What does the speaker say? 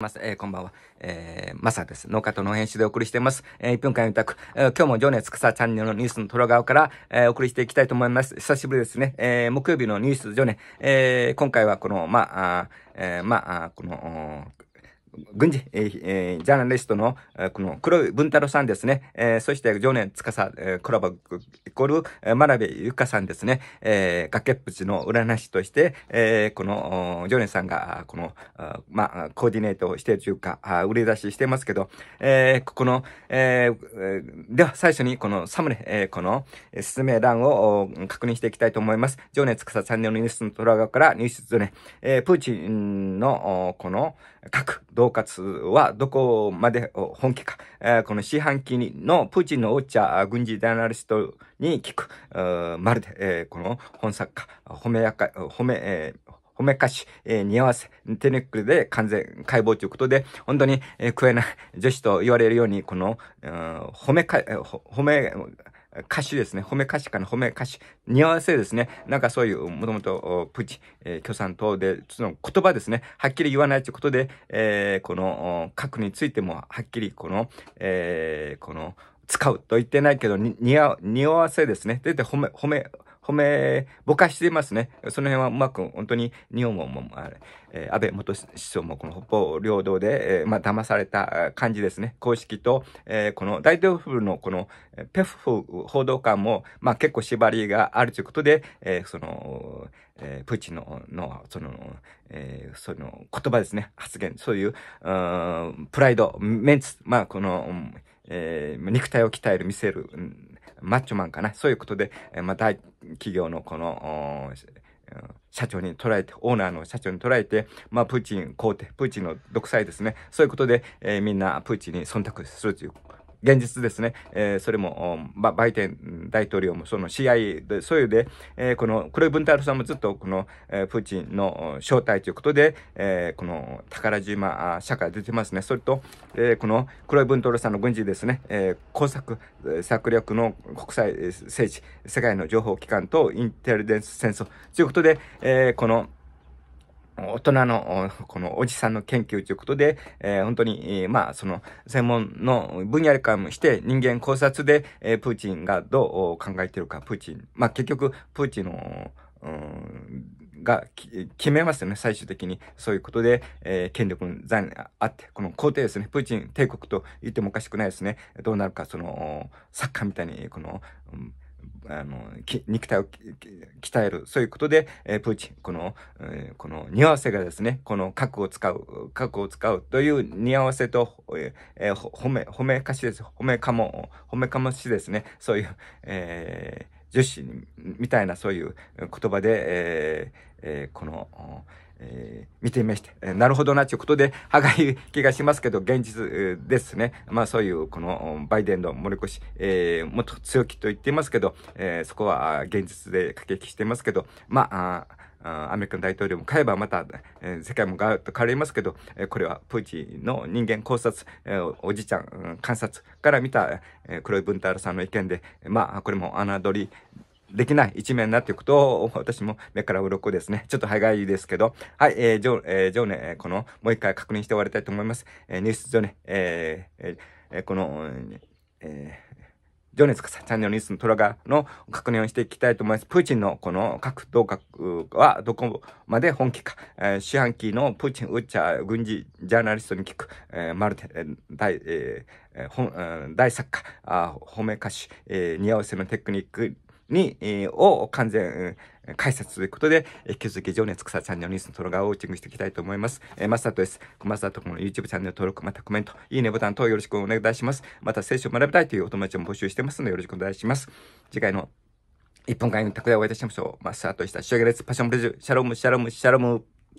ます。えー、こんばんは。えー、まさです。農家と農園主でお送りしています。えー、1分間委託、えー、今日も情熱草チャンネルのニュースの虎側から、えー、お送りしていきたいと思います。久しぶりですね。えー、木曜日のニュース情熱、ネ、えー、今回はこの、まあ、あえー、まあ、この、軍事、えーえー、ジャーナリストの、えー、この黒い文太郎さんですね、えー、そして常年司、えー、コラボイコール、え真鍋ゆかさんですね、えー、崖っぷちの占い師として、えー、この常年さんがこのまあコーディネートをしているというかあ売り出ししてますけど、えー、ここの、えー、では最初にこのサムネ、えー、この説明欄を確認していきたいと思います常年司チャンネルのニュースの虎側からニュースでね、えー、プーチンのこの各恫喝はどこまで本気か、えー、この四半期のプーチンのおっちゃ軍事ジャーナリストに聞く、まるで、えー、この本作家、褒めやか、褒め、えー褒めかし、えー、似合わせ、手ネックで完全解剖ということで、本当に、えー、食えない女子と言われるように、この、うん、褒めか、えー、褒め、歌手ですね。褒め歌詞かな褒め歌詞。似合わせですね。なんかそういう、もともとプチ、えー、共産党で、その言葉ですね。はっきり言わないということで、えー、この、核についてもはっきり、この、えー、この、使うと言ってないけど、に、に合わせですね。で、で、褒め、褒め、褒め、ぼかしていますね。その辺はうまく、本当に日本も、あれ、えー、安倍元首相もこの北方領土で、えー、まあ、騙された感じですね。公式と、えー、この大統領のこの、ペフ報道官も、まあ、結構縛りがあるということで、えー、その、えー、プーチンの、の、その、えー、その言葉ですね。発言、そういう、うプライド、メンツ、まあ、この、えー、肉体を鍛える、見せる、マッチョマンかな。そういうことで、えまた企業のこの、社長に捉えて、オーナーの社長に捉えて、まあ、プーチン皇帝、プーチンの独裁ですね。そういうことで、えー、みんなプーチンに忖度するという。現実ですね。えー、それも、まバイデン大統領もその試合で、そういうで、えー、この黒い文太郎さんもずっとこの、えー、プーチンの正体ということで、えー、この宝島社会出てますね。それと、えー、この黒い文太郎さんの軍事ですね、えー、工作、策略の国際政治、世界の情報機関とインテリデンス戦争ということで、えー、この大人の、このおじさんの研究ということで、えー、本当に、えー、まあ、その、専門の分野からもして、人間考察で、えー、プーチンがどう考えてるか、プーチン、まあ、結局、プーチンの、が決めますよね、最終的に。そういうことで、えー、権力の座あって、この皇帝ですね、プーチン帝国と言ってもおかしくないですね。どうなるか、その、サッカーみたいに、この、うんあの、肉体を鍛える。そういうことで、えー、プーチン、この、えー、この似合わせがですね、この核を使う、核を使うという似合わせと、えー、褒め、褒めかしです。褒めかも、褒めかもしですね。そういう、えー、女子みたいなそういう言葉で、えーえー、この、見てみまして、えなるほどなということで、歯がゆい気がしますけど、現実ですね。まあそういう、このバイデンの森越、えー、もっと強気と言っていますけど、えー、そこは現実で駆け引きしていますけど、まあ、あアメリカの大統領も買えばまた、えー、世界もガーッと変わりますけど、えこれはプーチンの人間考察、えおじいちゃん、観察から見た、え黒い文太郎さんの意見で、まあこれも侮り、できない一面になっていくと、私も目から鱗ですね。ちょっと早いですけど、はい、えー、ジョ、えー、ジョーネ、この、もう一回確認して終わりたいと思います。えー、ニュースジョネ、えー、えー、この、えー、情熱かさ、チャンネルニュースのトラガの確認をしていきたいと思います。プーチンのこの核同核はどこまで本気か、えー、四半期のプーチン、ウッチャ、ー軍事ジャーナリストに聞く、えー、マルテ、えー、大、えー、本、大作家、あ褒め歌手、えー、似合わせのテクニックに、えー、を完全、うん、解説ということで、え引き続き情熱草チャンネルニュースの動画をウォッチングしていきたいと思います。えー、マスタートです。マスタートこの YouTube チャンネル登録、またコメント、いいねボタン等よろしくお願いいたします。また聖書を学びたいというお友達も募集してますのでよろしくお願いします。次回の1分間の拓でお会いいたしましょう。マスタートでした。仕上げです。パッションブレジュ、シャロム、シャロム、シャロム。